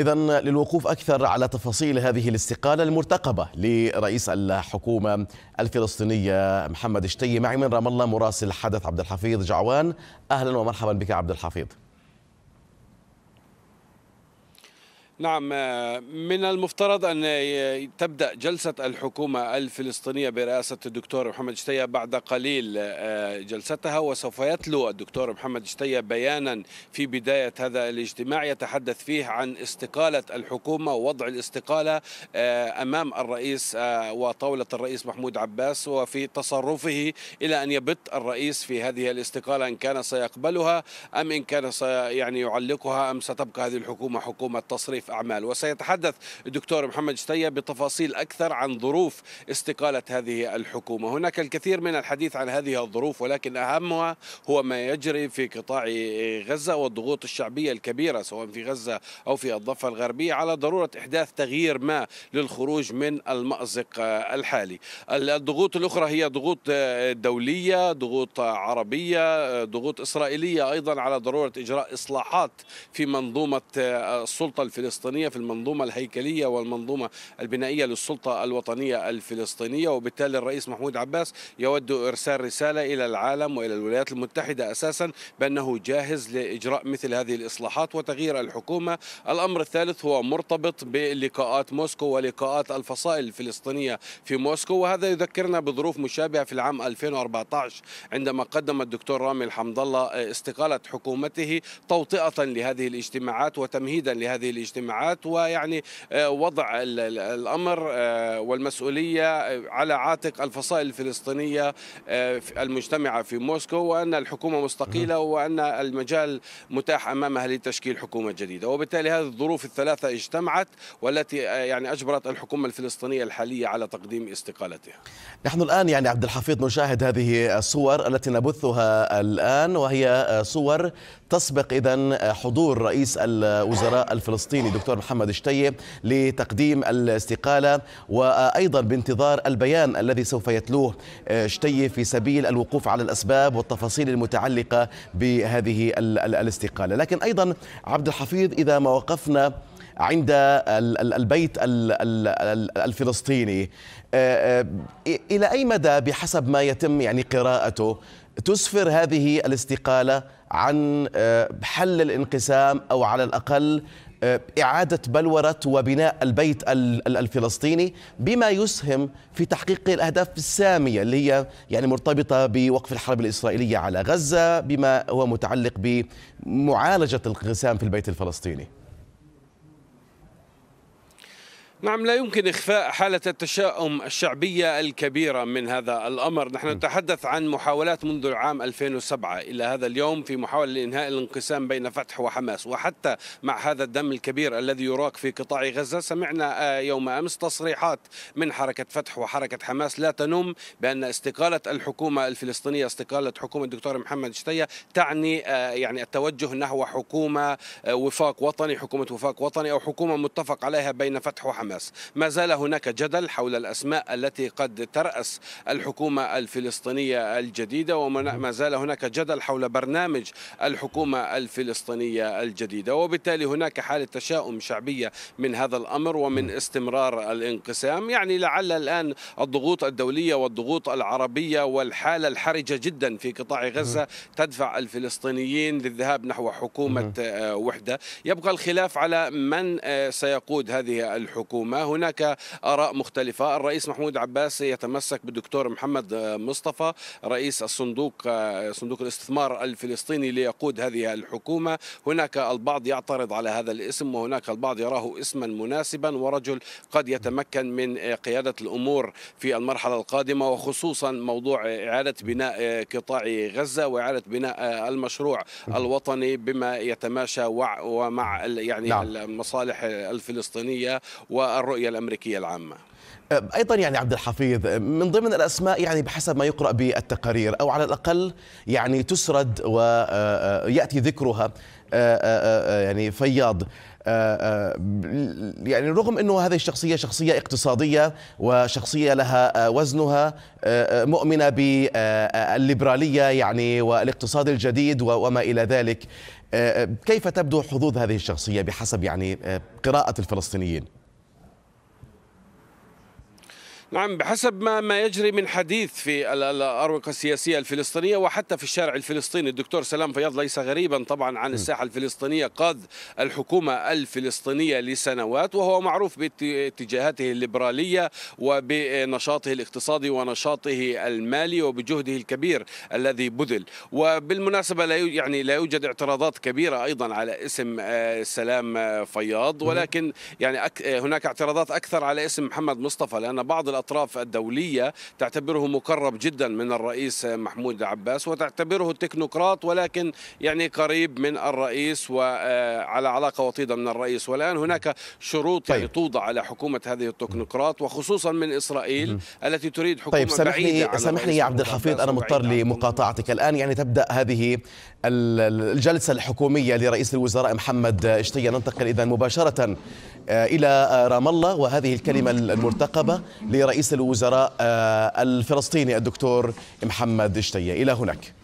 إذا للوقوف أكثر على تفاصيل هذه الاستقالة المرتقبة لرئيس الحكومة الفلسطينية محمد شتي معي من رام الله مراسل حدث عبد الحفيظ جعوان أهلا ومرحبا بك عبد الحفيظ نعم آه، من المفترض أن تبدأ جلسة الحكومة الفلسطينية برئاسة الدكتور محمد شتية بعد قليل آه، جلستها وسوف يتلو الدكتور محمد شتية بيانا في بداية هذا الاجتماع يتحدث فيه عن استقالة الحكومة ووضع الاستقالة آه، أمام الرئيس وطاولة الرئيس محمود عباس وفي تصرفه إلى أن يبت الرئيس في هذه الاستقالة إن كان سيقبلها أم إن كان يعني يعلقها أم ستبقى هذه الحكومة حكومة تصريف رائف أعمال وسيتحدث الدكتور محمد شتية بتفاصيل أكثر عن ظروف استقالة هذه الحكومة هناك الكثير من الحديث عن هذه الظروف ولكن أهمها هو ما يجري في قطاع غزة والضغوط الشعبية الكبيرة سواء في غزة أو في الضفة الغربية على ضرورة إحداث تغيير ما للخروج من المأزق الحالي الضغوط الأخرى هي ضغوط دولية ضغوط عربية ضغوط إسرائيلية أيضا على ضرورة إجراء إصلاحات في منظومة السلطة الفلسطينية الفلسطينية في المنظومة الهيكلية والمنظومة البنائية للسلطة الوطنية الفلسطينية وبالتالي الرئيس محمود عباس يود إرسال رسالة إلى العالم وإلى الولايات المتحدة أساسا بأنه جاهز لإجراء مثل هذه الإصلاحات وتغيير الحكومة الأمر الثالث هو مرتبط بلقاءات موسكو ولقاءات الفصائل الفلسطينية في موسكو وهذا يذكرنا بظروف مشابهة في العام 2014 عندما قدم الدكتور رامي الحمد الله استقالة حكومته توطئة لهذه الاجتماعات وتمهيدا لهذه الاجتماعات الاجتماعات ويعني آه، وضع الأمر آه، والمسؤولية آه، على عاتق الفصائل الفلسطينية المجتمعة في موسكو وأن الحكومة مستقيلة وأن المجال متاح أمامها لتشكيل حكومة جديدة وبالتالي هذه الظروف الثلاثة اجتمعت والتي يعني أجبرت الحكومة الفلسطينية الحالية على تقديم استقالتها نحن الآن يعني عبد الحفيظ نشاهد هذه الصور التي نبثها الآن وهي صور تسبق إذا حضور رئيس الوزراء الفلسطيني الدكتور محمد شتيه لتقديم الاستقالة وأيضا بانتظار البيان الذي سوف يتلوه آه، شتيه في سبيل الوقوف على الأسباب والتفاصيل المتعلقة بهذه الاستقالة لكن أيضا عبد الحفيظ إذا ما وقفنا عند البيت الفلسطيني آه، آه، إلى أي مدى بحسب ما يتم يعني قراءته تسفر هذه الاستقالة عن آه، حل الانقسام او على الاقل آه، إعادة بلورة وبناء البيت الفلسطيني بما يسهم في تحقيق الأهداف السامية اللي هي يعني مرتبطة بوقف الحرب الإسرائيلية على غزة بما هو متعلق بمعالجة الانقسام في البيت الفلسطيني نعم لا يمكن إخفاء حالة التشاؤم الشعبية الكبيرة من هذا الأمر نحن نتحدث عن محاولات منذ العام 2007 إلى هذا اليوم في محاولة لإنهاء الانقسام بين فتح وحماس وحتى مع هذا الدم الكبير الذي يراك في قطاع غزة سمعنا آه، يوم أمس تصريحات من حركة فتح وحركة حماس لا تنم بأن استقالة الحكومة الفلسطينية استقالة حكومة الدكتور محمد شتية تعني آه، يعني التوجه نحو حكومة آه، وفاق وطني حكومة وفاق وطني أو حكومة متفق عليها بين فتح وحماس حماس ما زال هناك جدل حول الأسماء التي قد ترأس الحكومة الفلسطينية الجديدة وما زال هناك جدل حول برنامج الحكومة الفلسطينية الجديدة وبالتالي هناك حالة تشاؤم شعبية من هذا الأمر ومن استمرار الانقسام يعني لعل الآن الضغوط الدولية والضغوط العربية والحالة الحرجة جدا في قطاع غزة تدفع الفلسطينيين للذهاب نحو حكومة آه، وحدة يبقى الخلاف على من آه، سيقود هذه الحكومة الحكومة هناك آراء مختلفة الرئيس محمود عباس يتمسك بالدكتور محمد مصطفى رئيس الصندوق صندوق الاستثمار الفلسطيني ليقود هذه الحكومة هناك البعض يعترض على هذا الاسم وهناك البعض يراه اسما مناسبا ورجل قد يتمكن من قيادة الأمور في المرحلة القادمة وخصوصا موضوع إعادة بناء قطاع غزة وإعادة بناء المشروع الوطني بما يتماشى ومع يعني نعم. المصالح الفلسطينية و والرؤية الأمريكية العامة أه، ايضا يعني عبد الحفيظ من ضمن الاسماء يعني بحسب ما يقرا بالتقارير او على الاقل يعني تسرد وياتي أه، أه، ذكرها يعني فياض يعني رغم انه هذه الشخصيه شخصيه اقتصاديه وشخصيه لها وزنها مؤمنه بالليبراليه يعني والاقتصاد الجديد وما الى ذلك كيف تبدو حظوظ هذه الشخصيه بحسب يعني قراءه الفلسطينيين؟ نعم بحسب ما ما يجري من حديث في الاروقه السياسيه الفلسطينيه وحتى في الشارع الفلسطيني الدكتور سلام فياض ليس غريبا طبعا عن الساحه الفلسطينيه قاد الحكومه الفلسطينيه لسنوات وهو معروف باتجاهاته الليبراليه وبنشاطه الاقتصادي ونشاطه المالي وبجهده الكبير الذي بذل وبالمناسبه لا يعني لا يوجد اعتراضات كبيره ايضا على اسم آه، سلام آه، فياض ولكن يعني هناك اعتراضات اكثر على اسم محمد مصطفى لان بعض الأطراف الدولية تعتبره مقرب جدا من الرئيس محمود عباس وتعتبره تكنوقراط ولكن يعني قريب من الرئيس وعلى آه، علاقة وطيدة من الرئيس والآن هناك شروط يعني طيب. توضع على حكومة هذه التكنوقراط وخصوصا من إسرائيل م. التي تريد حكومة طيب سامحني بعيدة سامحني يا عبد الحفيظ أنا مضطر لمقاطعتك الآن يعني تبدأ هذه الجلسة الحكومية لرئيس الوزراء محمد اشتيا ننتقل إذا مباشرة آه، إلى آه، رام الله وهذه الكلمة المرتقبة لرئيس لرئيس الوزراء آه، الفلسطيني الدكتور محمد شتية إلى هناك